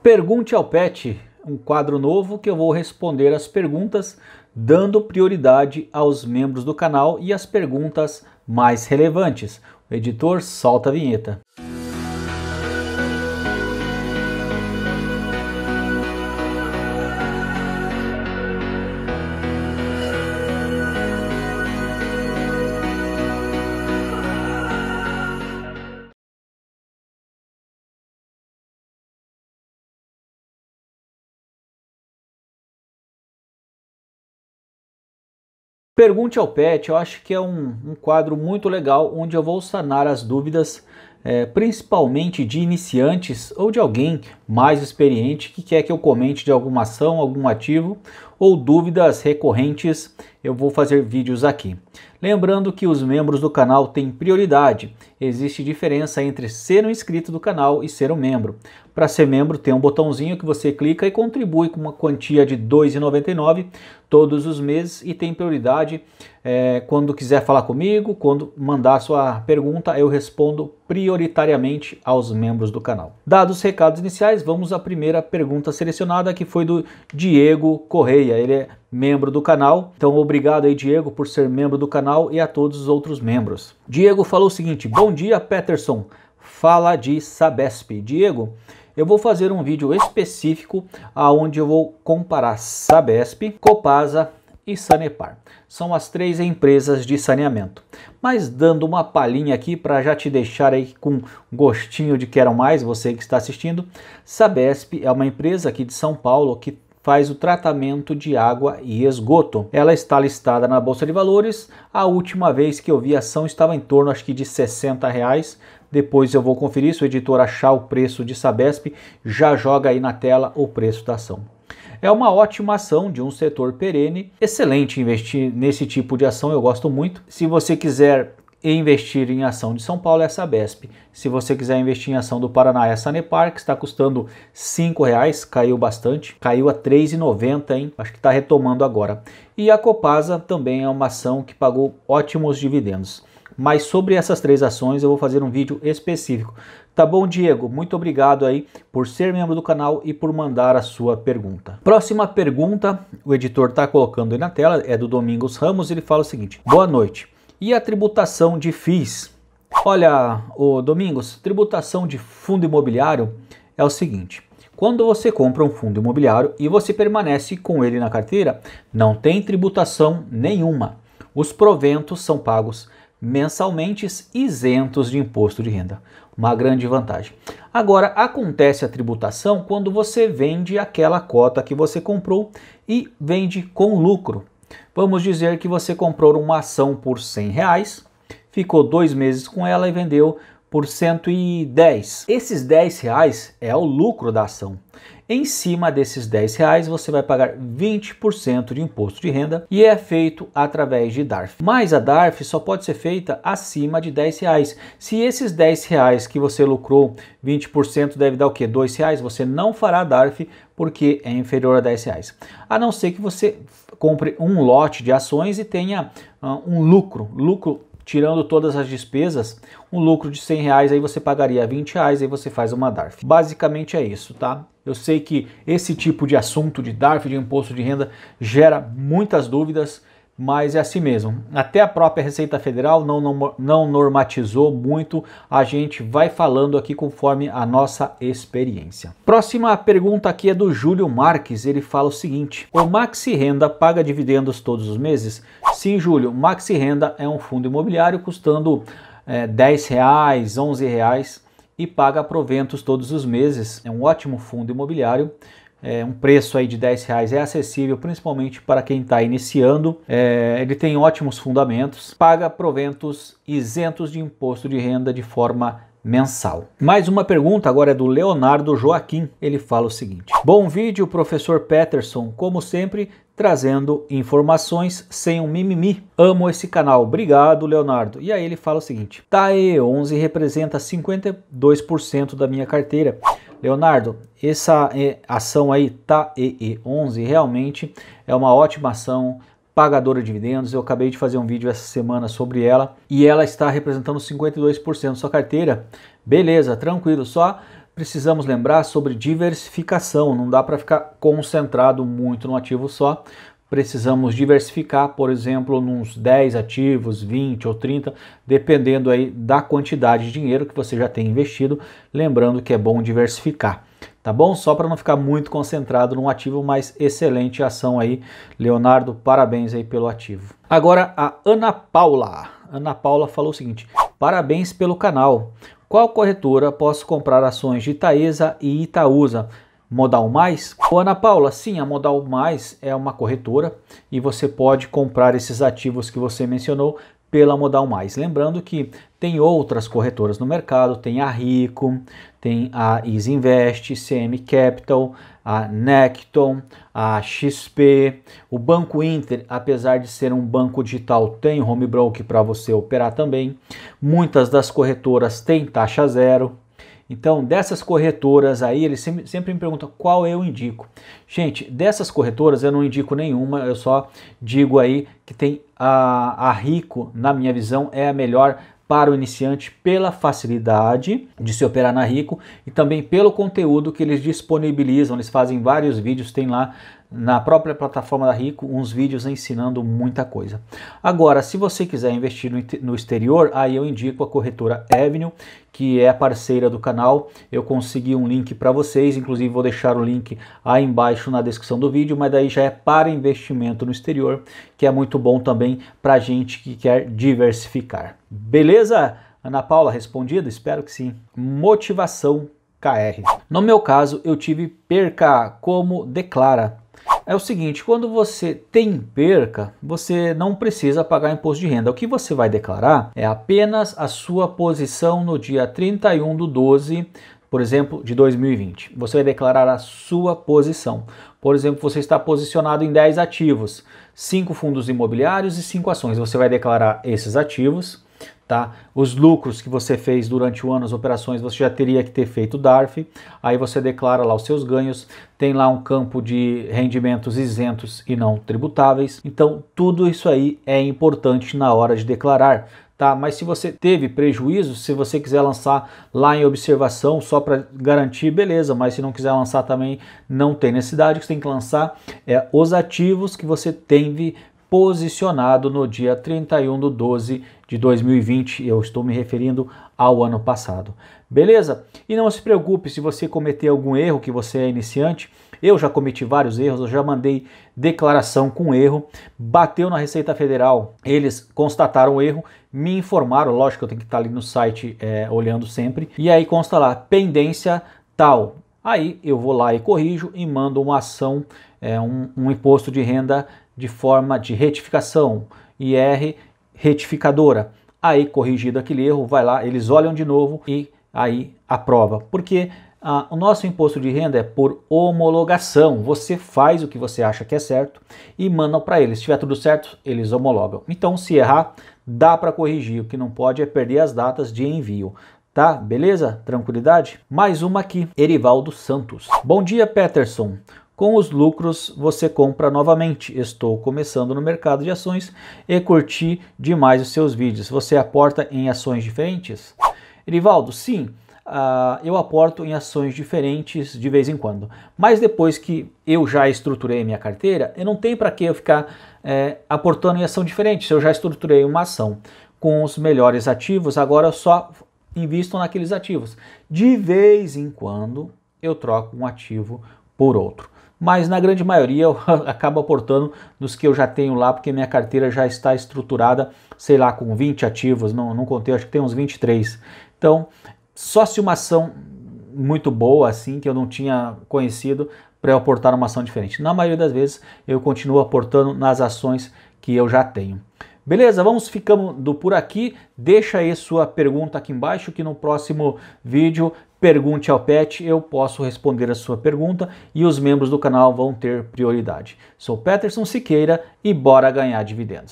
Pergunte ao Pet, um quadro novo que eu vou responder as perguntas dando prioridade aos membros do canal e às perguntas mais relevantes. O editor solta a vinheta. Pergunte ao Pet, eu acho que é um, um quadro muito legal onde eu vou sanar as dúvidas, é, principalmente de iniciantes ou de alguém mais experiente que quer que eu comente de alguma ação, algum ativo ou dúvidas recorrentes, eu vou fazer vídeos aqui. Lembrando que os membros do canal têm prioridade. Existe diferença entre ser um inscrito do canal e ser um membro. Para ser membro, tem um botãozinho que você clica e contribui com uma quantia de R$ 2,99 todos os meses e tem prioridade é, quando quiser falar comigo, quando mandar sua pergunta, eu respondo prioritariamente aos membros do canal. Dados os recados iniciais, vamos à primeira pergunta selecionada que foi do Diego Correia ele é membro do canal. Então, obrigado aí, Diego, por ser membro do canal e a todos os outros membros. Diego falou o seguinte: Bom dia, Peterson. Fala de Sabesp. Diego, eu vou fazer um vídeo específico aonde eu vou comparar Sabesp, Copasa e Sanepar. São as três empresas de saneamento. Mas dando uma palhinha aqui para já te deixar aí com gostinho de quero mais, você que está assistindo, Sabesp é uma empresa aqui de São Paulo que faz o tratamento de água e esgoto. Ela está listada na Bolsa de Valores. A última vez que eu vi a ação estava em torno, acho que de 60 reais. Depois eu vou conferir se o editor achar o preço de Sabesp, já joga aí na tela o preço da ação. É uma ótima ação de um setor perene. Excelente investir nesse tipo de ação, eu gosto muito. Se você quiser e investir em ação de São Paulo é a Sabesp. Se você quiser investir em ação do Paraná é a Sanepar, que está custando R$ reais, caiu bastante, caiu a R$ 3,90, hein? Acho que está retomando agora. E a Copasa também é uma ação que pagou ótimos dividendos. Mas sobre essas três ações eu vou fazer um vídeo específico. Tá bom, Diego? Muito obrigado aí por ser membro do canal e por mandar a sua pergunta. Próxima pergunta, o editor está colocando aí na tela, é do Domingos Ramos, ele fala o seguinte: Boa noite. E a tributação de FIIs? Olha, o Domingos, tributação de fundo imobiliário é o seguinte: quando você compra um fundo imobiliário e você permanece com ele na carteira, não tem tributação nenhuma. Os proventos são pagos mensalmente isentos de imposto de renda. Uma grande vantagem. Agora, acontece a tributação quando você vende aquela cota que você comprou e vende com lucro. Vamos dizer que você comprou uma ação por 100 reais, ficou dois meses com ela e vendeu por 110. Esses 10 reais é o lucro da ação. Em cima desses 10 reais, você vai pagar 20% de imposto de renda e é feito através de DARF. Mas a DARF só pode ser feita acima de 10 reais. Se esses 10 reais que você lucrou, 20% deve dar o quê? 2 reais? Você não fará DARF porque é inferior a 10 reais. A não ser que você compre um lote de ações e tenha uh, um lucro, lucro tirando todas as despesas, um lucro de 100 reais, aí você pagaria 20 reais, aí você faz uma DARF. Basicamente é isso, tá? Eu sei que esse tipo de assunto de DARF, de imposto de renda, gera muitas dúvidas, mas é assim mesmo. Até a própria Receita Federal não, não, não normatizou muito, a gente vai falando aqui conforme a nossa experiência. Próxima pergunta aqui é do Júlio Marques, ele fala o seguinte: O Maxi Renda paga dividendos todos os meses? Sim, Júlio, Maxi Renda é um fundo imobiliário custando é, eh, 10 reais, 11 reais e paga proventos todos os meses. É um ótimo fundo imobiliário. É, um preço aí de 10 reais é acessível, principalmente para quem está iniciando. É, ele tem ótimos fundamentos, paga proventos isentos de imposto de renda de forma mensal. Mais uma pergunta agora é do Leonardo Joaquim. Ele fala o seguinte: Bom vídeo, professor Peterson, como sempre, trazendo informações sem um mimimi. Amo esse canal. Obrigado, Leonardo. E aí ele fala o seguinte: TAE 11 representa 52% da minha carteira. Leonardo, essa eh, ação aí, TAE 11, realmente é uma ótima ação pagadora de dividendos. Eu acabei de fazer um vídeo essa semana sobre ela e ela está representando 52% da sua carteira. Beleza, tranquilo, só precisamos lembrar sobre diversificação, não dá para ficar concentrado muito no ativo só. Precisamos diversificar, por exemplo, nos 10 ativos, 20 ou 30, dependendo aí da quantidade de dinheiro que você já tem investido, lembrando que é bom diversificar tá bom? Só para não ficar muito concentrado num ativo, mas excelente ação aí, Leonardo, parabéns aí pelo ativo. Agora a Ana Paula. Ana Paula falou o seguinte: "Parabéns pelo canal. Qual corretora posso comprar ações de Itaesa e Itaúsa?" Modal Mais? Ô, Ana Paula, sim, a Modal Mais é uma corretora e você pode comprar esses ativos que você mencionou pela Modal Mais. Lembrando que tem outras corretoras no mercado, tem a Rico, tem a Easy Invest, CM Capital, a Necton, a XP, o Banco Inter, apesar de ser um banco digital, tem home broker para você operar também. Muitas das corretoras têm taxa zero, então, dessas corretoras aí, ele sempre, sempre me pergunta qual eu indico. Gente, dessas corretoras eu não indico nenhuma, eu só digo aí que tem a, a Rico, na minha visão, é a melhor para o iniciante pela facilidade de se operar na Rico e também pelo conteúdo que eles disponibilizam. Eles fazem vários vídeos, tem lá na própria plataforma da Rico uns vídeos ensinando muita coisa. Agora, se você quiser investir no exterior, aí eu indico a corretora Avenue, que é parceira do canal. Eu consegui um link para vocês, inclusive vou deixar o link aí embaixo na descrição do vídeo, mas daí já é para investimento no exterior, que é muito bom também para gente que quer diversificar. Beleza? Ana Paula, respondido? Espero que sim. Motivação KR. No meu caso, eu tive perca como declara é o seguinte, quando você tem perca, você não precisa pagar imposto de renda. O que você vai declarar é apenas a sua posição no dia 31 do 12, por exemplo, de 2020. Você vai declarar a sua posição. Por exemplo, você está posicionado em 10 ativos, 5 fundos imobiliários e 5 ações. Você vai declarar esses ativos Tá? Os lucros que você fez durante o ano, as operações, você já teria que ter feito o DARF, aí você declara lá os seus ganhos, tem lá um campo de rendimentos isentos e não tributáveis. Então, tudo isso aí é importante na hora de declarar. Tá, mas se você teve prejuízo, se você quiser lançar lá em observação só para garantir, beleza, mas se não quiser lançar também, não tem necessidade, você tem que lançar é os ativos que você teve posicionado no dia 31 de 12 de 2020. Eu estou me referindo ao ano passado. Beleza? E não se preocupe se você cometer algum erro que você é iniciante. Eu já cometi vários erros, eu já mandei declaração com erro, bateu na Receita Federal, eles constataram o erro, me informaram, lógico, eu tenho que estar ali no site é, olhando sempre, e aí consta lá, pendência tal. Aí eu vou lá e corrijo e mando uma ação, é, um, um imposto de renda de forma de retificação, IR retificadora. Aí, corrigido aquele erro, vai lá, eles olham de novo e aí aprova. Porque ah, o nosso imposto de renda é por homologação. Você faz o que você acha que é certo e manda para eles. Se tiver tudo certo, eles homologam. Então, se errar, dá para corrigir. O que não pode é perder as datas de envio. Tá? Beleza? Tranquilidade? Mais uma aqui. Erivaldo Santos. Bom dia, Peterson. Com os lucros, você compra novamente. Estou começando no mercado de ações e curti demais os seus vídeos. Você aporta em ações diferentes? Erivaldo, sim, uh, eu aporto em ações diferentes de vez em quando. Mas depois que eu já estruturei minha carteira, eu não tenho para que eu ficar é, aportando em ação diferente. Se eu já estruturei uma ação com os melhores ativos, agora eu só invisto naqueles ativos. De vez em quando, eu troco um ativo por outro. Mas na grande maioria eu acabo aportando nos que eu já tenho lá, porque minha carteira já está estruturada, sei lá, com 20 ativos, não, não contei, acho que tem uns 23. Então, só se uma ação muito boa, assim, que eu não tinha conhecido, para eu aportar uma ação diferente. Na maioria das vezes eu continuo aportando nas ações que eu já tenho. Beleza? Vamos ficando por aqui. Deixa aí sua pergunta aqui embaixo que no próximo vídeo Pergunte ao Pet, eu posso responder a sua pergunta e os membros do canal vão ter prioridade. Sou Peterson Siqueira e bora ganhar dividendos.